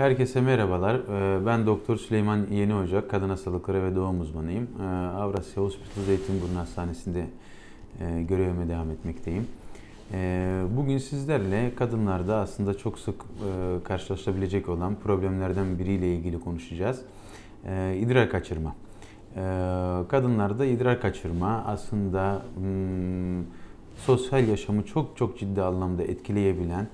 Herkese merhabalar. Ee, ben Doktor Süleyman Yeni Ocak, kadın hastalıkları ve doğum uzmanıyım. Ee, Avrasya Hospital Zeytinburnu Hastanesi'nde e, görevime devam etmekteyim. Ee, bugün sizlerle kadınlarda aslında çok sık e, karşılaşabilecek olan problemlerden biriyle ilgili konuşacağız. İdrar kaçırma. Kadınlarda idrar kaçırma aslında hmm, sosyal yaşamı çok çok ciddi anlamda etkileyebilen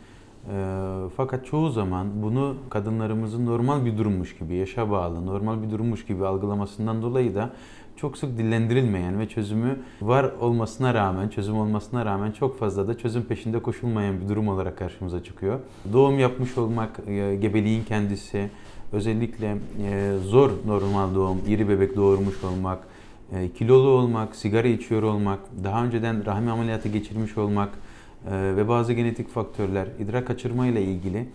ee, fakat çoğu zaman bunu kadınlarımızın normal bir durummuş gibi, yaşa bağlı, normal bir durummuş gibi algılamasından dolayı da çok sık dillendirilmeyen ve çözümü var olmasına rağmen, çözüm olmasına rağmen çok fazla da çözüm peşinde koşulmayan bir durum olarak karşımıza çıkıyor. Doğum yapmış olmak, e, gebeliğin kendisi, özellikle e, zor normal doğum, iri bebek doğurmuş olmak, e, kilolu olmak, sigara içiyor olmak, daha önceden rahim ameliyatı geçirmiş olmak, ee, ve bazı genetik faktörler idrar kaçırma ile ilgili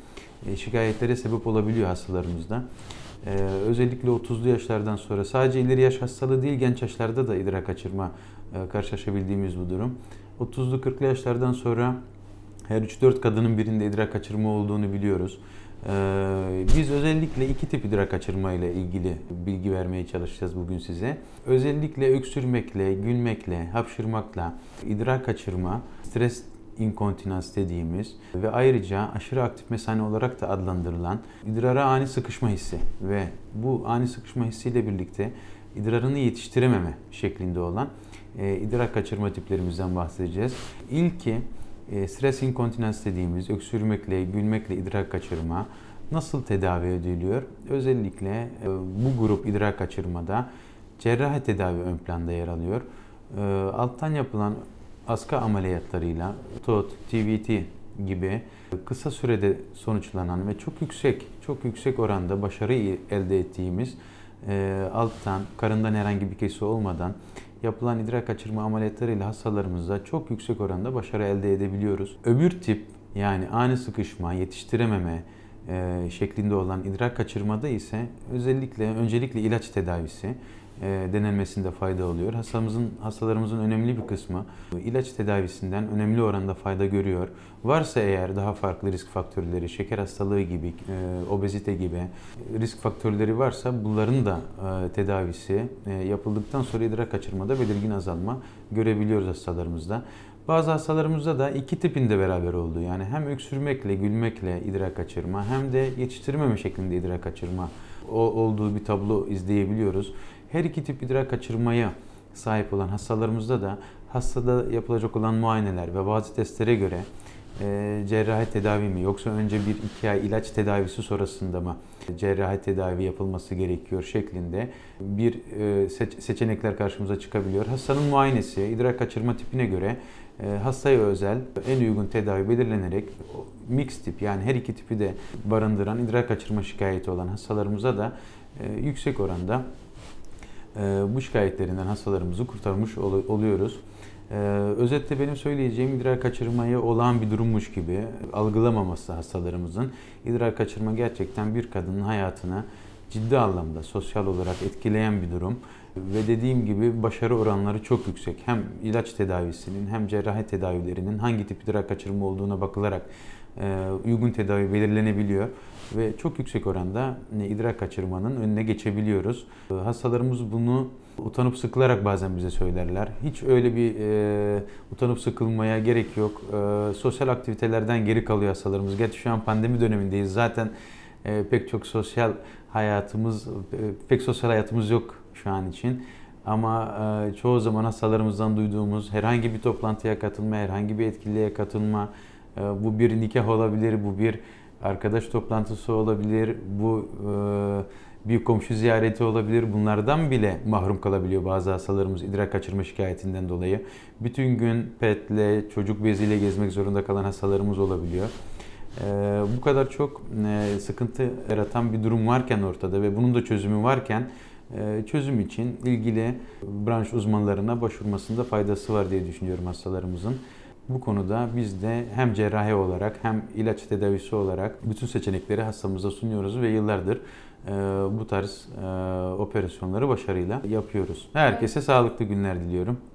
e, şikayetlere sebep olabiliyor hastalarımızda. Ee, özellikle 30'lu yaşlardan sonra sadece ileri yaş hastalığı değil genç yaşlarda da idrar kaçırma e, karşılaşabildiğimiz bu durum. 30'lu 40'lı yaşlardan sonra her 3-4 kadının birinde idrar kaçırma olduğunu biliyoruz. Ee, biz özellikle iki tip idrar kaçırma ile ilgili bilgi vermeye çalışacağız bugün size. Özellikle öksürmekle, gülmekle, hapşırmakla idrar kaçırma, stres inkontinans dediğimiz ve ayrıca aşırı aktif mesane olarak da adlandırılan idrara ani sıkışma hissi ve bu ani sıkışma hissiyle birlikte idrarını yetiştirememe şeklinde olan e, idrar kaçırma tiplerimizden bahsedeceğiz. İlki e, stres inkontinans dediğimiz öksürmekle, gülmekle idrar kaçırma nasıl tedavi ediliyor? Özellikle e, bu grup idrar kaçırmada cerrahi tedavi ön planda yer alıyor. E, alttan yapılan aska ameliyatlarıyla TOT, TVT gibi kısa sürede sonuçlanan ve çok yüksek, çok yüksek oranda başarı elde ettiğimiz e, alttan, karından herhangi bir kesi olmadan yapılan idrar kaçırma ameliyatlarıyla hastalarımızda çok yüksek oranda başarı elde edebiliyoruz. Öbür tip yani ani sıkışma, yetiştirememe e, şeklinde olan idrar kaçırmada ise özellikle öncelikle ilaç tedavisi e, denenmesinde fayda oluyor. Hastamızın hastalarımızın önemli bir kısmı ilaç tedavisinden önemli oranda fayda görüyor. Varsa eğer daha farklı risk faktörleri, şeker hastalığı gibi, e, obezite gibi risk faktörleri varsa bunların da e, tedavisi yapıldıktan sonra idrar kaçırmada belirgin azalma görebiliyoruz hastalarımızda. Bazı hastalarımızda da iki tipinde beraber olduğu Yani hem öksürmekle, gülmekle idrar kaçırma hem de yetiştirmeme şeklinde idrar kaçırma olduğu bir tablo izleyebiliyoruz. Her iki tip idrar kaçırmaya sahip olan hastalarımızda da hastada yapılacak olan muayeneler ve bazı testlere göre e, cerrahi tedavi mi yoksa önce bir iki ay ilaç tedavisi sonrasında mı cerrahi tedavi yapılması gerekiyor şeklinde bir e, seç, seçenekler karşımıza çıkabiliyor. Hastanın muayenesi idrar kaçırma tipine göre e, hastaya özel en uygun tedavi belirlenerek mix tip yani her iki tipi de barındıran idrar kaçırma şikayeti olan hastalarımıza da e, yüksek oranda ee, bu şikayetlerinden hastalarımızı kurtarmış oluyoruz. Ee, özetle benim söyleyeceğim idrar kaçırmayı olağan bir durummuş gibi algılamaması hastalarımızın. idrar kaçırma gerçekten bir kadının hayatına ciddi anlamda sosyal olarak etkileyen bir durum. Ve dediğim gibi başarı oranları çok yüksek. Hem ilaç tedavisinin hem cerrahi tedavilerinin hangi tip idrar kaçırma olduğuna bakılarak e, uygun tedavi belirlenebiliyor ve çok yüksek oranda e, idrar kaçırmanın önüne geçebiliyoruz. E, hastalarımız bunu utanıp sıkılarak bazen bize söylerler. Hiç öyle bir e, utanıp sıkılmaya gerek yok. E, sosyal aktivitelerden geri kalıyor hastalarımız. Gerçi şu an pandemi dönemindeyiz. Zaten e, pek çok sosyal hayatımız, e, pek sosyal hayatımız yok şu an için. Ama e, çoğu zaman hastalarımızdan duyduğumuz herhangi bir toplantıya katılma, herhangi bir etkinliğe katılma, e, bu bir nikah olabilir, bu bir arkadaş toplantısı olabilir, bu e, bir komşu ziyareti olabilir. Bunlardan bile mahrum kalabiliyor bazı hastalarımız idrak kaçırma şikayetinden dolayı. Bütün gün petle, çocuk beziyle gezmek zorunda kalan hastalarımız olabiliyor. Ee, bu kadar çok e, sıkıntı yaratan bir durum varken ortada ve bunun da çözümü varken e, çözüm için ilgili branş uzmanlarına başvurmasında faydası var diye düşünüyorum hastalarımızın. Bu konuda biz de hem cerrahi olarak hem ilaç tedavisi olarak bütün seçenekleri hastamıza sunuyoruz ve yıllardır e, bu tarz operasyonları başarıyla yapıyoruz. Herkese evet. sağlıklı günler diliyorum.